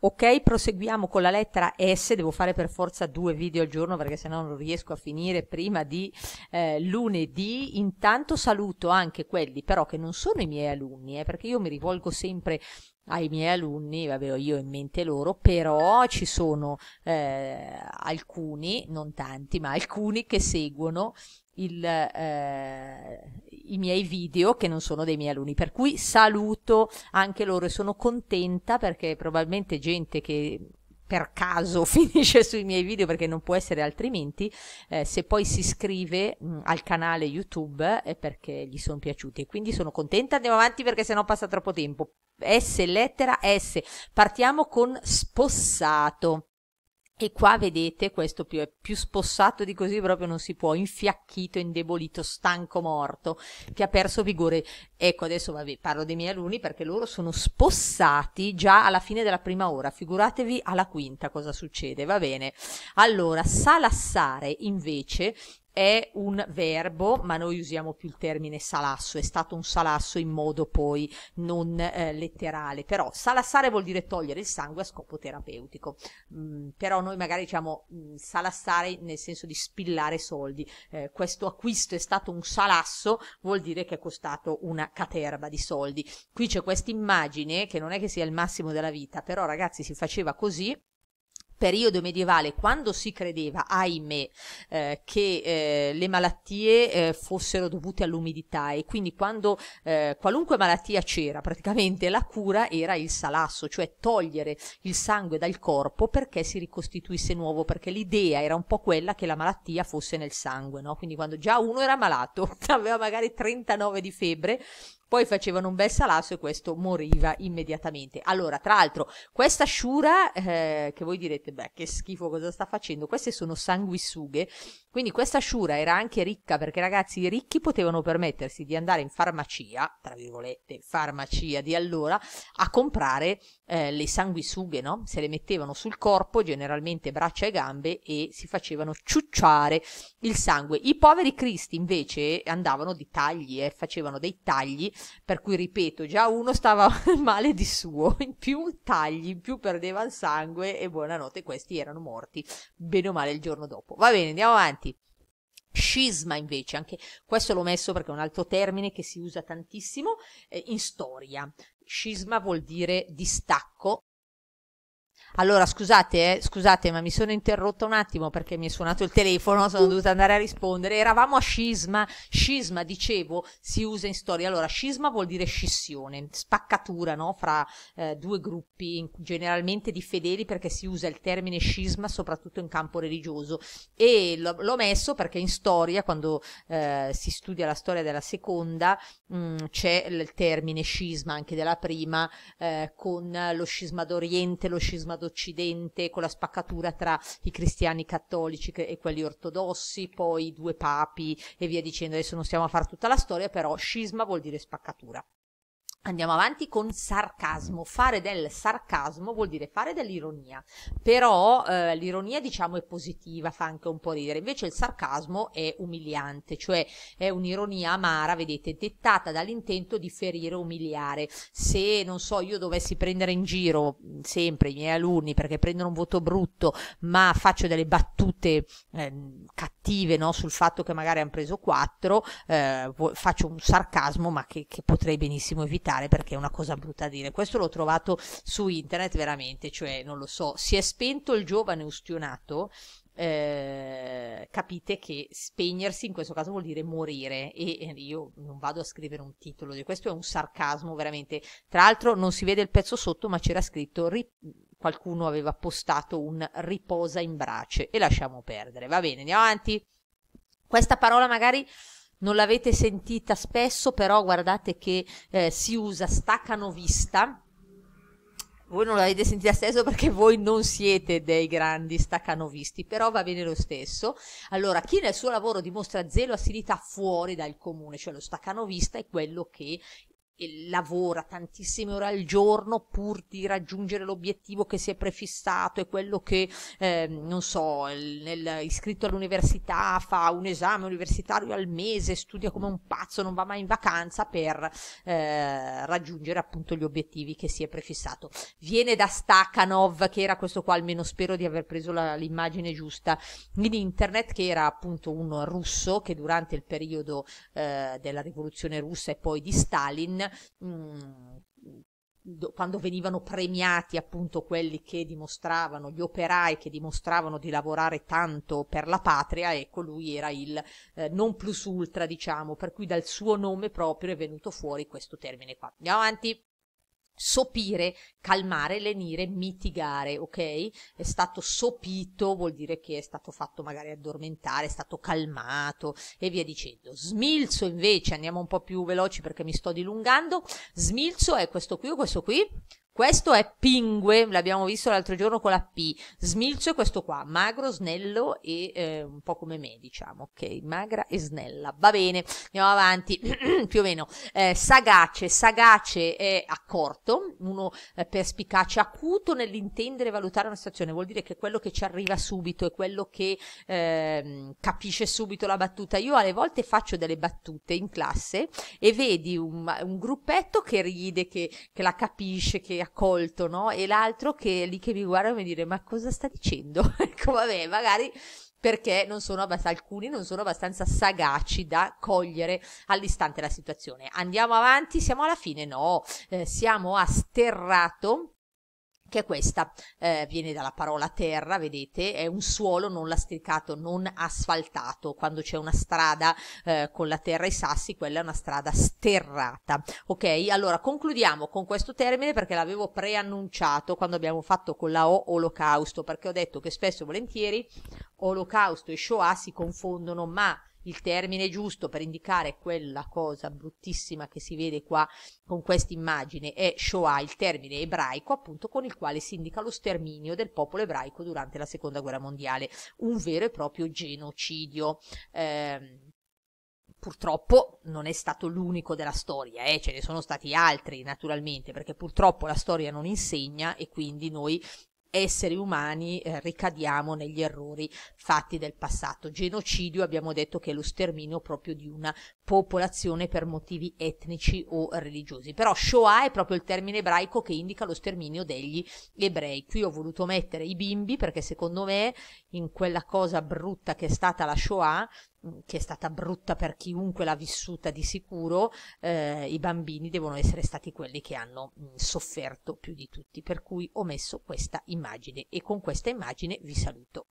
Ok, proseguiamo con la lettera S, devo fare per forza due video al giorno perché sennò non riesco a finire prima di eh, lunedì. Intanto saluto anche quelli però che non sono i miei alunni, eh, perché io mi rivolgo sempre ai miei alunni, vabbè io in mente loro, però ci sono eh, alcuni, non tanti, ma alcuni che seguono il, eh, i miei video che non sono dei miei alunni, per cui saluto anche loro e sono contenta perché probabilmente gente che per caso finisce sui miei video perché non può essere altrimenti, eh, se poi si iscrive mh, mm, al canale YouTube è perché gli sono piaciuti e quindi sono contenta, andiamo avanti perché sennò passa troppo tempo. S, lettera S, partiamo con spossato. E qua vedete, questo più, è più spossato di così proprio non si può, infiacchito, indebolito, stanco, morto, che ha perso vigore. Ecco, adesso vabbè, parlo dei miei alunni perché loro sono spossati già alla fine della prima ora, figuratevi alla quinta cosa succede, va bene. Allora, Salassare invece è un verbo, ma noi usiamo più il termine salasso, è stato un salasso in modo poi non eh, letterale, però salassare vuol dire togliere il sangue a scopo terapeutico, mm, però noi magari diciamo mm, salassare nel senso di spillare soldi, eh, questo acquisto è stato un salasso, vuol dire che è costato una caterba di soldi. Qui c'è questa immagine che non è che sia il massimo della vita, però ragazzi si faceva così periodo medievale, quando si credeva, ahimè, eh, che eh, le malattie eh, fossero dovute all'umidità e quindi quando eh, qualunque malattia c'era, praticamente la cura era il salasso, cioè togliere il sangue dal corpo perché si ricostituisse nuovo, perché l'idea era un po' quella che la malattia fosse nel sangue, no? Quindi quando già uno era malato, aveva magari 39 di febbre, poi facevano un bel salasso e questo moriva immediatamente. Allora, tra l'altro, questa sciura, eh, che voi direte, beh, che schifo cosa sta facendo, queste sono sanguisughe, quindi questa sciura era anche ricca perché ragazzi, i ricchi potevano permettersi di andare in farmacia, tra virgolette, farmacia di allora, a comprare eh, le sanguisughe, no? Se le mettevano sul corpo, generalmente braccia e gambe, e si facevano ciucciare il sangue. I poveri cristi invece andavano di tagli, eh, facevano dei tagli per cui ripeto, già uno stava male di suo, in più tagli, in più perdeva il sangue e buonanotte, questi erano morti bene o male il giorno dopo. Va bene, andiamo avanti. Scisma invece, anche questo l'ho messo perché è un altro termine che si usa tantissimo eh, in storia. Scisma vuol dire distacco, allora, scusate, eh, scusate, ma mi sono interrotta un attimo perché mi è suonato il telefono, sono dovuta andare a rispondere. Eravamo a scisma. Scisma, dicevo, si usa in storia. Allora, scisma vuol dire scissione, spaccatura, no? Fra eh, due gruppi, generalmente di fedeli, perché si usa il termine scisma soprattutto in campo religioso. E l- l'ho messo perché in storia, quando eh, si studia la storia della seconda, mh, mm, c'è il termine scisma anche della prima, eh, con lo scisma d'Oriente, lo scisma ad occidente con la spaccatura tra i cristiani cattolici e quelli ortodossi, poi i due papi e via dicendo. Adesso non stiamo a fare tutta la storia, però scisma vuol dire spaccatura. Andiamo avanti con sarcasmo. Fare del sarcasmo vuol dire fare dell'ironia, però eh, l'ironia diciamo è positiva, fa anche un po' ridere, invece il sarcasmo è umiliante, cioè è un'ironia amara, vedete, dettata dall'intento di ferire o umiliare. Se, non so, io dovessi prendere in giro sempre i miei alunni perché prendono un voto brutto, ma faccio delle battute eh, cattive, cattive no? sul fatto che magari hanno preso 4, eh, faccio un sarcasmo ma che, che, potrei benissimo evitare perché è una cosa brutta a dire. Questo l'ho trovato su internet veramente, cioè non lo so, si è spento il giovane ustionato. Eh, capite che spegnersi in questo caso vuol dire morire e io non vado a scrivere un titolo di questo è un sarcasmo veramente tra l'altro non si vede il pezzo sotto ma c'era scritto qualcuno aveva postato un riposa in brace e lasciamo perdere. Va bene, andiamo avanti. Questa parola magari non l'avete sentita spesso, però guardate che eh, si usa staccano vista. Voi non l'avete sentita spesso perché voi non siete dei grandi staccanovisti, però va bene lo stesso. Allora, chi nel suo lavoro dimostra zelo e assiduità fuori dal comune, cioè lo staccanovista è quello che e lavora tantissime ore al giorno pur di raggiungere l'obiettivo che si è prefissato e quello che, eh, non so, nel, iscritto all'università fa un esame universitario al mese, studia come un pazzo, non va mai in vacanza per eh, raggiungere appunto gli obiettivi che si è prefissato. Viene da Stakhanov, che era questo qua, almeno spero di aver preso la, l'immagine giusta, in internet, che era appunto un russo che durante il periodo eh, della rivoluzione russa e poi di Stalin mh, mm, quando venivano premiati appunto quelli che dimostravano, gli operai che dimostravano di lavorare tanto per la patria, ecco lui era il eh, non plus ultra diciamo, per cui dal suo nome proprio è venuto fuori questo termine qua. Andiamo avanti sopire, calmare, lenire, mitigare, ok? È stato sopito, vuol dire che è stato fatto magari addormentare, è stato calmato e via dicendo. Smilzo invece, andiamo un po' più veloci perché mi sto dilungando, smilzo è questo qui o questo qui? Questo è Pingue, l'abbiamo visto l'altro giorno con la P. Smilzo è questo qua, magro, snello e eh, un po' come me, diciamo, ok? Magra e snella. Va bene, andiamo avanti, più o meno. Eh, sagace, sagace è accorto, uno eh, perspicace, acuto nell'intendere e valutare una situazione, vuol dire che è quello che ci arriva subito, è quello che eh, capisce subito la battuta. Io alle volte faccio delle battute in classe e vedi un, un gruppetto che ride, che, che la capisce, che accolto, no? E l'altro che lì che mi guarda e mi dire ma cosa sta dicendo? ecco, vabbè, magari perché non sono alcuni non sono abbastanza sagaci da cogliere all'istante la situazione. Andiamo avanti, siamo alla fine, no, eh, siamo a Sterrato che è questa, eh, viene dalla parola terra, vedete, è un suolo non lastricato, non asfaltato, quando c'è una strada eh, con la terra e i sassi, quella è una strada sterrata, ok? Allora concludiamo con questo termine perché l'avevo preannunciato quando abbiamo fatto con la O olocausto, perché ho detto che spesso e volentieri olocausto e Shoah si confondono, ma il termine giusto per indicare quella cosa bruttissima che si vede qua con questa immagine è Shoah, il termine ebraico appunto con il quale si indica lo sterminio del popolo ebraico durante la seconda guerra mondiale, un vero e proprio genocidio. Eh, purtroppo non è stato l'unico della storia, eh? ce ne sono stati altri naturalmente, perché purtroppo la storia non insegna e quindi noi esseri umani eh, ricadiamo negli errori fatti del passato. Genocidio abbiamo detto che è lo sterminio proprio di una popolazione per motivi etnici o religiosi. Però Shoah è proprio il termine ebraico che indica lo sterminio degli ebrei. Qui ho voluto mettere i bimbi perché secondo me in quella cosa brutta che è stata la Shoah Mm, che è stata brutta per chiunque l'ha vissuta di sicuro, eh, i bambini devono essere stati quelli che hanno mh, mm, sofferto più di tutti, per cui ho messo questa immagine e con questa immagine vi saluto.